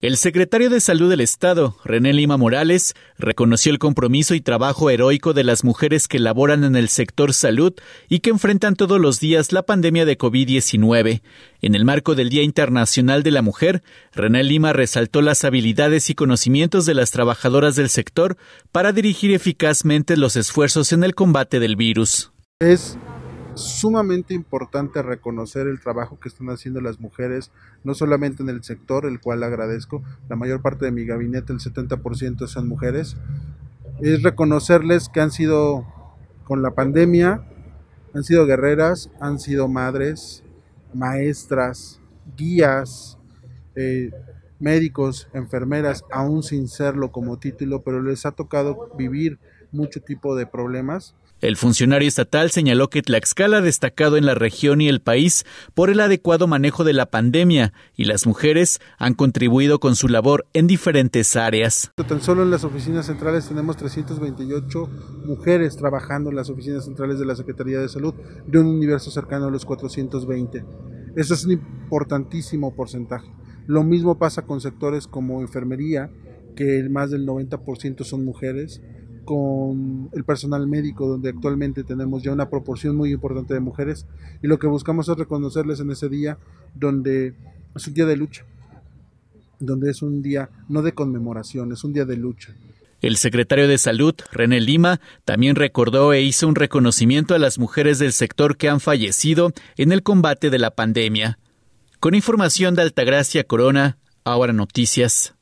El secretario de Salud del Estado, René Lima Morales, reconoció el compromiso y trabajo heroico de las mujeres que laboran en el sector salud y que enfrentan todos los días la pandemia de COVID-19. En el marco del Día Internacional de la Mujer, René Lima resaltó las habilidades y conocimientos de las trabajadoras del sector para dirigir eficazmente los esfuerzos en el combate del virus sumamente importante reconocer el trabajo que están haciendo las mujeres, no solamente en el sector, el cual agradezco, la mayor parte de mi gabinete, el 70% son mujeres, es reconocerles que han sido, con la pandemia, han sido guerreras, han sido madres, maestras, guías, eh, médicos, enfermeras, aún sin serlo como título, pero les ha tocado vivir mucho tipo de problemas. El funcionario estatal señaló que Tlaxcala ha destacado en la región y el país por el adecuado manejo de la pandemia y las mujeres han contribuido con su labor en diferentes áreas. Tan solo en las oficinas centrales tenemos 328 mujeres trabajando en las oficinas centrales de la Secretaría de Salud de un universo cercano a los 420. Eso es un importantísimo porcentaje. Lo mismo pasa con sectores como enfermería, que más del 90% son mujeres, con el personal médico, donde actualmente tenemos ya una proporción muy importante de mujeres, y lo que buscamos es reconocerles en ese día, donde es un día de lucha, donde es un día no de conmemoración, es un día de lucha. El secretario de Salud, René Lima, también recordó e hizo un reconocimiento a las mujeres del sector que han fallecido en el combate de la pandemia. Con información de Altagracia Corona, ahora noticias.